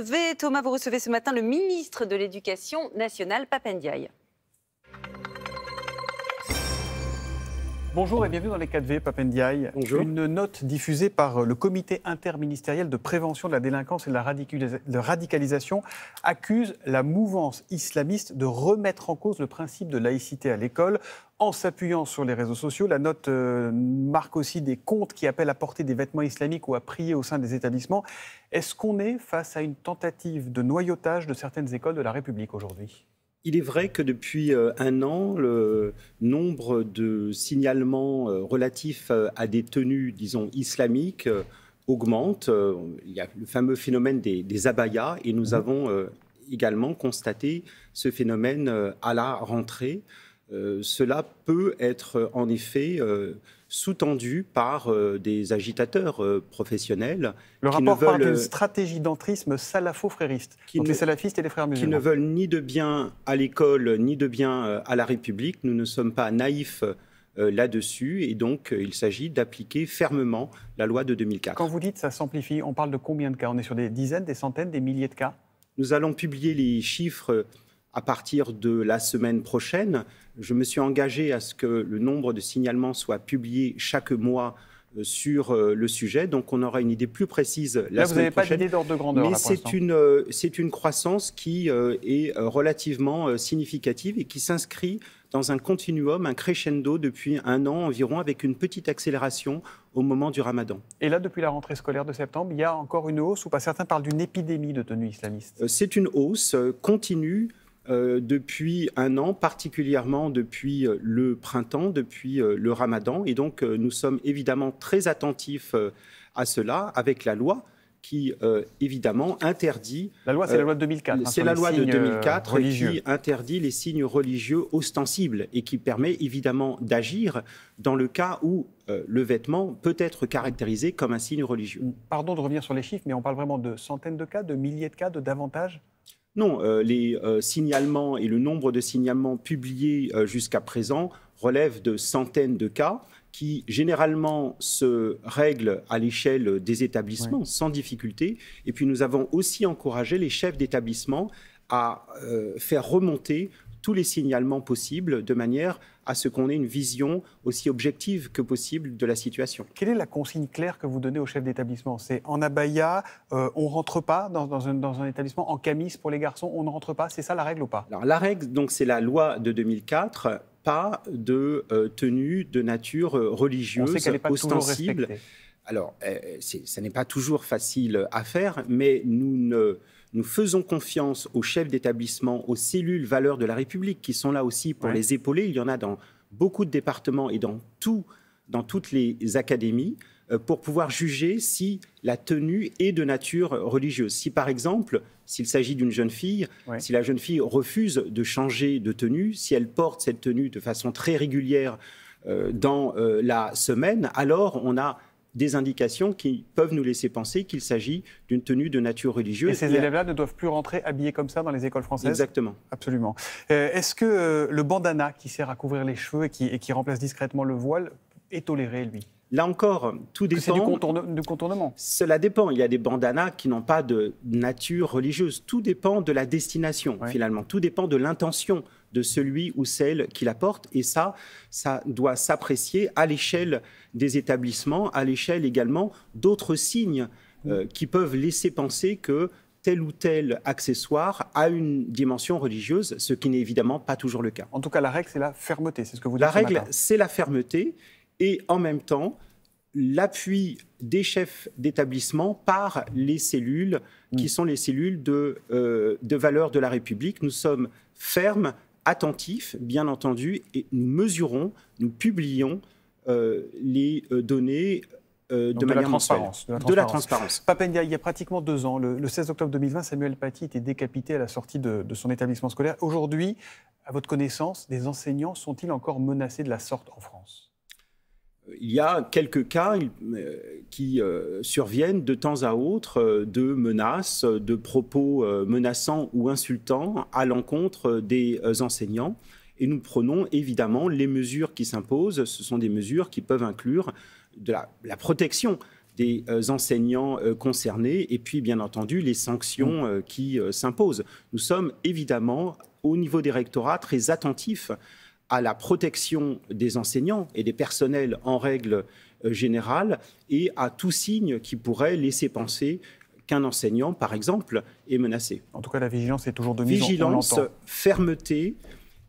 V. Thomas, vous recevez ce matin le ministre de l'Éducation nationale, Papendiaï. Bonjour et bienvenue dans les 4V, Papendiaï. Une note diffusée par euh, le comité interministériel de prévention de la délinquance et de la, radicalisation accuse la mouvance islamiste de remettre en cause le principe de laïcité à l'école en s'appuyant sur les réseaux sociaux. La note euh, marque aussi des comptes qui appellent à porter des vêtements islamiques ou à prier au sein des établissements. Est-ce qu'on est face à une tentative de noyautage de certaines écoles de la République aujourd'hui il est vrai que depuis euh, un an, le nombre de signalements euh, relatifs euh, à des tenues, disons, islamiques augmente. Il y a le fameux phénomène des, abayas et nous mhm. avons également constaté ce phénomène à la rentrée. cela peut être en effet sous-tendu par euh, des agitateurs euh, professionnels. Le rapport parle d'une euh, stratégie d'entrisme salafo-frériste, entre les salafistes et les frères musulmans. Qui ne veulent ni de bien à l'école, ni de bien à la République. Nous ne sommes pas naïfs là-dessus. Et donc, il s'agit d'appliquer fermement la loi de 2004. Quand vous dites ça s'amplifie, on parle de combien de cas On est sur des dizaines, des centaines, des milliers de cas Nous allons publier les chiffres à partir de la semaine prochaine, je me suis engagé à ce que le nombre de signalements soit publié chaque mois euh, sur euh, le sujet. Donc, on aura une idée plus précise la semaine prochaine. Vous n'avez pas d'idée d'ordre de grandeur. Mais c'est une, euh, c'est une croissance qui est relativement significative et qui s'inscrit dans un continuum, un crescendo depuis un an environ, avec une petite accélération au moment du ramadan. Et là, depuis la rentrée scolaire de septembre, il y a encore une hausse, ou pas certains parlent d'une épidémie de tenue islamiste C'est une hausse continue euh, depuis un an, particulièrement depuis euh, le printemps, depuis euh, le ramadan. Et donc, nous sommes évidemment très attentifs à cela avec la loi qui, évidemment, interdit... La loi, c'est la loi de 2004. Hein, c'est la loi de 2004 qui interdit les signes religieux ostensibles et qui permet évidemment d'agir dans le cas où le vêtement peut être caractérisé comme un signe religieux. Pardon de revenir sur les chiffres, mais on parle vraiment de centaines de cas, de milliers de cas, de davantage non, euh, les euh, signalements et le nombre de signalements publiés euh, jusqu'à présent relèvent de centaines de cas qui généralement se règlent à l'échelle des établissements sans difficulté. Et puis nous avons aussi encouragé les chefs d'établissement à faire remonter tous les signalements possibles de manière à ce qu'on ait une vision aussi objective que possible de la situation. Quelle est la consigne claire que vous donnez au chef d'établissement C'est en abaya, euh, on ne rentre pas dans, un, établissement, en camis pour les garçons, on ne rentre pas, c'est ça la règle ou pas Alors la règle, donc c'est la loi de 2004, pas de euh, tenue de nature euh, religieuse, on pas ostensible. Alors, ça n'est pas toujours facile à faire, mais nous ne nous faisons confiance aux chefs d'établissement, aux cellules valeurs de la République qui sont là aussi pour les épauler. Il y en a dans beaucoup de départements et dans, toutes les académies euh, pour pouvoir juger si la tenue est de nature religieuse. Si par exemple, s'il s'agit d'une jeune fille, si la jeune fille refuse de changer de tenue, si elle porte cette tenue de façon très régulière euh, dans euh, la semaine, alors on a des indications qui peuvent nous laisser penser qu'il s'agit d'une tenue de nature religieuse. Et ces élèves-là ne doivent plus rentrer habillés comme ça dans les écoles françaises Exactement. Absolument. Euh, est-ce que euh, le bandana qui sert à couvrir les cheveux et qui, et qui remplace discrètement le voile est toléré, lui Là encore, tout dépend. C'est du, contournement. Cela dépend. Il y a des bandanas qui n'ont pas de nature religieuse. Tout dépend de la destination, finalement. Tout dépend de l'intention de celui ou celle qui la porte. Et ça, ça doit s'apprécier à l'échelle des établissements, à l'échelle également d'autres signes euh, qui peuvent laisser penser que tel ou tel accessoire a une dimension religieuse, ce qui n'est évidemment pas toujours le cas. En tout cas, la règle, c'est la fermeté, c'est ce que vous dites. La règle, c'est la fermeté et en même temps, l'appui des chefs d'établissement par les cellules, qui mm. sont les cellules de, euh, de valeur de la République. Nous sommes fermes attentifs, bien entendu, et nous mesurons, nous publions euh, les euh, données euh, de manière la, transparence, de la, transparence, il y a pratiquement deux ans, le, 16 octobre 2020, Samuel Paty était décapité à la sortie de, de son établissement scolaire. Aujourd'hui, à votre connaissance, des enseignants sont-ils encore menacés de la sorte en France il y a quelques cas euh, qui euh, surviennent de temps à autre euh, de menaces, de propos menaçants ou insultants à l'encontre des enseignants. Et nous prenons évidemment les mesures qui s'imposent. Ce sont des mesures qui peuvent inclure la, la protection des enseignants concernés et puis bien entendu les sanctions qui s'imposent. Nous sommes évidemment au niveau des rectorats très attentifs à la protection des enseignants et des personnels en règle euh, générale et à tout signe qui pourrait laisser penser qu'un enseignant, par exemple, est menacé. En tout cas, la vigilance est toujours de mise. Vigilance, fermeté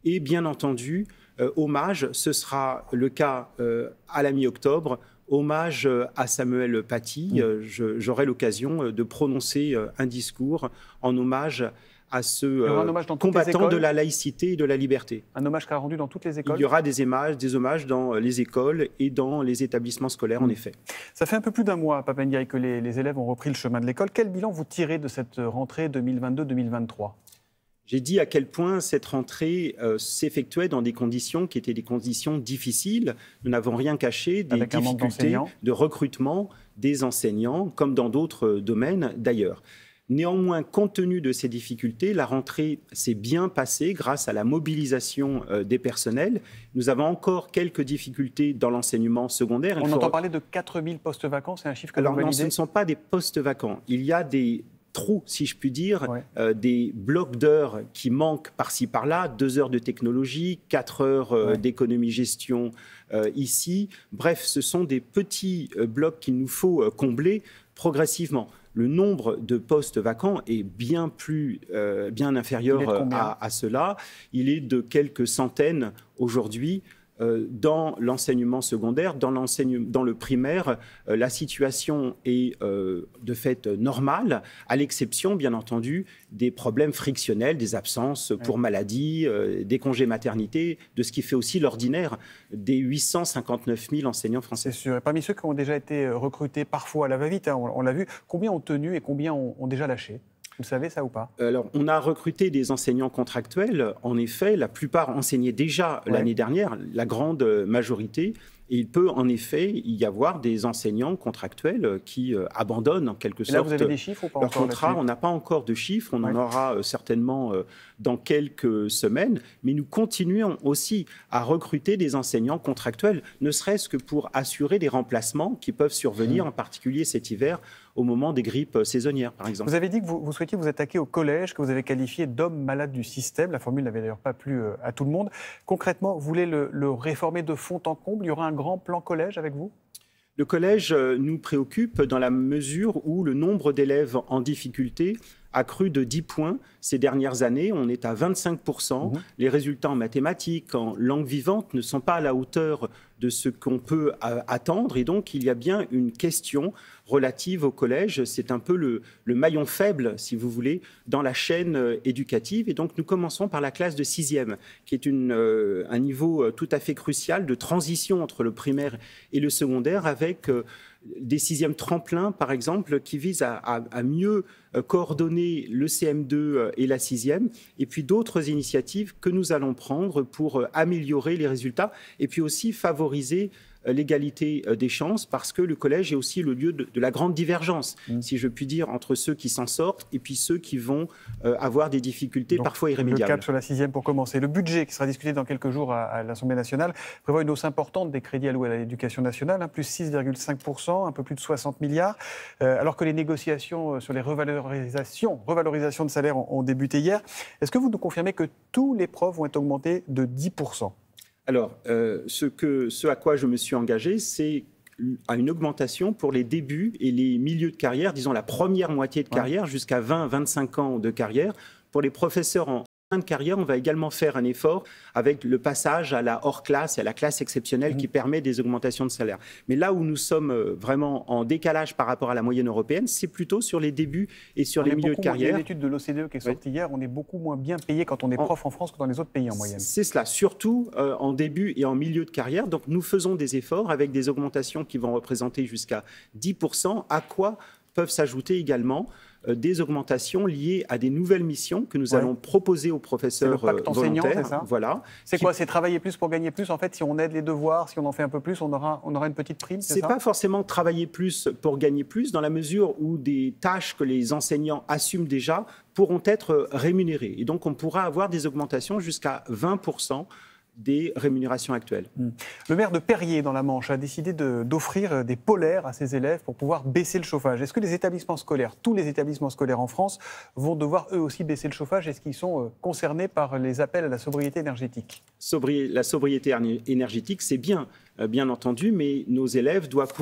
et bien entendu, euh, hommage, ce sera le cas euh, à la mi-octobre, hommage à Samuel Paty. Mm. J'aurai l'occasion de prononcer un discours en hommage à à ce euh, combattant de la laïcité et de la liberté. Un hommage qu'a rendu dans toutes les écoles. Il y aura des hommages, des hommages dans euh, les écoles et dans les établissements scolaires, en mm. effet. Ça fait un peu plus d'un mois, Ndiaye, que les, élèves ont repris le chemin de l'école. Quel bilan vous tirez de cette rentrée 2022-2023 j'ai dit à quel point cette rentrée euh, s'effectuait dans des conditions qui étaient des conditions difficiles. Nous n'avons rien caché des difficultés de recrutement des enseignants, comme dans d'autres domaines d'ailleurs. Néanmoins, compte tenu de ces difficultés, la rentrée s'est bien passée grâce à la mobilisation euh, des personnels. Nous avons encore quelques difficultés dans l'enseignement secondaire. On entend parler de 4000 postes vacants, c'est un chiffre que non, ce ne sont pas des postes vacants. Il y a des trous, si je puis dire, euh, des blocs d'heures qui manquent par-ci par-là, deux heures de technologie, quatre heures euh, d'économie-gestion ici. Bref, ce sont des petits blocs qu'il nous faut combler progressivement le nombre de postes vacants est bien plus, euh, bien inférieur euh, à, à, cela. Il est de quelques centaines aujourd'hui euh, dans l'enseignement secondaire, dans, dans le primaire, euh, la situation est euh, de fait normale, à l'exception, bien entendu, des problèmes frictionnels, des absences pour maladie, des congés maternité, de ce qui fait aussi l'ordinaire des 859 000 enseignants français. Et parmi ceux qui ont déjà été recrutés parfois à la va-vite, hein, on, l'a vu, combien ont tenu et combien ont déjà lâché vous savez ça ou pas Alors, on a recruté des enseignants contractuels. En effet, la plupart enseignaient déjà l'année dernière, la grande majorité. Et il peut en effet y avoir des enseignants contractuels qui euh, abandonnent en quelque sorte là, vous avez des chiffres ou pas leur contrat. On n'a pas encore de chiffres, on en aura euh, certainement euh, dans quelques semaines, mais nous continuons aussi à recruter des enseignants contractuels, ne serait-ce que pour assurer des remplacements qui peuvent survenir, mmh. en particulier cet hiver, au moment des grippes euh, saisonnières, par exemple. Vous avez dit que vous, souhaitiez vous attaquer au collège, que vous avez qualifié d'homme malade du système. La formule n'avait d'ailleurs pas plu euh, à tout le monde. Concrètement, vous voulez le, le réformer de fond en comble Il y aura un grand plan collège avec vous le collège euh, nous préoccupe dans la mesure où le nombre d'élèves en difficulté accru de 10 points ces dernières années. On est à 25%. Mhm. Les résultats en mathématiques, en langue vivante, ne sont pas à la hauteur de ce qu'on peut euh, attendre. Et donc, il y a bien une question relative au collège. C'est un peu le, maillon faible, si vous voulez, dans la chaîne euh, éducative. Et donc, nous commençons par la classe de sixième, qui est une, euh, un niveau tout à fait crucial de transition entre le primaire et le secondaire, avec des sixièmes tremplins, par exemple, qui visent à, mieux euh, coordonner le CM2 euh, et la sixième, et puis d'autres initiatives que nous allons prendre pour euh, améliorer les résultats, et puis aussi favoriser euh, l'égalité euh, des chances parce que le collège est aussi le lieu de, la grande divergence, mm. si je puis dire, entre ceux qui s'en sortent et puis ceux qui vont euh, avoir des difficultés parfois irrémédiables. Le cap sur la sixième pour commencer. Le budget qui sera discuté dans quelques jours à, l'Assemblée nationale prévoit une hausse importante des crédits alloués à l'éducation nationale, un hein, plus 6,5%, un peu plus de 60 milliards, alors que les négociations sur les revalorisations, de salaires ont, ont débuté hier. Est-ce que vous nous confirmez que tous les profs vont être augmentés de 10% alors, euh, ce, à quoi je me suis engagé, c'est à une augmentation pour les débuts et les milieux de carrière, disons la première moitié de carrière, jusqu'à 20-25 ans de carrière, pour les professeurs en, de carrière, on va également faire un effort avec le passage à la hors classe et à la classe exceptionnelle qui mmh. permet des augmentations de salaire. Mais là où nous sommes euh, vraiment en décalage par rapport à la moyenne européenne, c'est plutôt sur les débuts et sur les milieux de carrière. Il une étude de l'OCDE qui est sortie hier, on est beaucoup moins bien payé quand on est prof en, France que dans les autres pays en moyenne. C'est cela, surtout euh, en début et en milieu de carrière. Donc nous faisons des efforts avec des augmentations qui vont représenter jusqu'à 10%. À quoi peuvent s'ajouter également euh, des augmentations liées à des nouvelles missions que nous allons proposer aux professeurs le pacte euh, voilà. C'est quoi C'est travailler plus pour gagner plus. En fait, si on aide les devoirs, si on en fait un peu plus, on aura, on aura une petite prime. C'est pas forcément travailler plus pour gagner plus, dans la mesure où des tâches que les enseignants assument déjà pourront être euh, rémunérées. Et donc, on pourra avoir des augmentations jusqu'à 20 des rémunérations actuelles. Hmm. Le maire de Perrier, dans la Manche, a décidé d'offrir euh, des polaires à ses élèves pour pouvoir baisser le chauffage. Est-ce que les établissements scolaires, tous les établissements scolaires en France, vont devoir eux aussi baisser le chauffage Est-ce qu'ils sont euh, concernés par les appels à la sobriété énergétique La sobriété énergétique, c'est bien, euh, bien entendu, mais nos élèves doivent,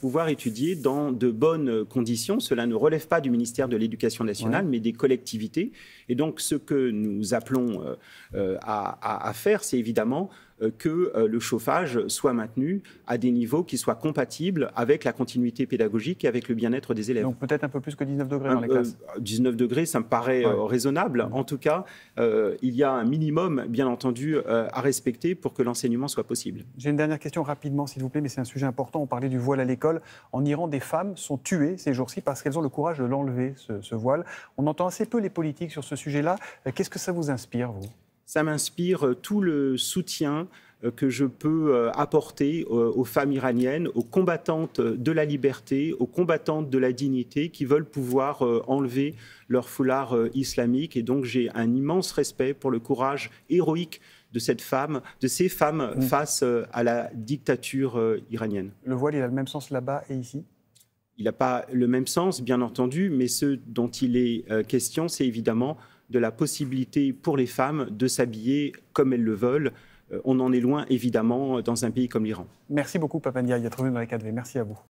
pouvoir étudier dans de bonnes conditions. Cela ne relève pas du ministère de l'Éducation nationale, mais des collectivités. Et donc, ce que nous appelons euh, euh, à, faire, c'est évidemment euh, que euh, le chauffage soit maintenu à des niveaux qui soient compatibles avec la continuité pédagogique et avec le bien-être des élèves. Donc peut-être un peu plus que 19 degrés dans les classes. 19 euh, degrés, ça me paraît raisonnable. En tout cas, il y a un minimum, bien entendu, à respecter pour que l'enseignement soit possible. J'ai une dernière question rapidement, s'il vous plaît, mais c'est un sujet important. On parlait du voile à l'école. En Iran, des femmes sont tuées ces jours-ci parce qu'elles ont le courage de l'enlever, ce voile. On entend assez peu les politiques sur ce sujet-là. Qu'est-ce que ça vous inspire, vous ça m'inspire euh, tout le soutien euh, que je peux euh, apporter aux femmes iraniennes, aux combattantes de la liberté, aux combattantes de la dignité qui veulent pouvoir enlever leur foulard islamique. Et donc j'ai un immense respect pour le courage héroïque de cette femme, de ces femmes mm. face à la dictature iranienne. Le voile, il a le même sens là-bas et ici Il n'a pas le même sens, bien entendu, mais ce dont il est question, c'est évidemment de la possibilité pour les femmes de s'habiller comme elles le veulent. Euh, on en est loin, évidemment, dans un pays comme l'Iran. Merci beaucoup, Papandia dans les v Merci à vous.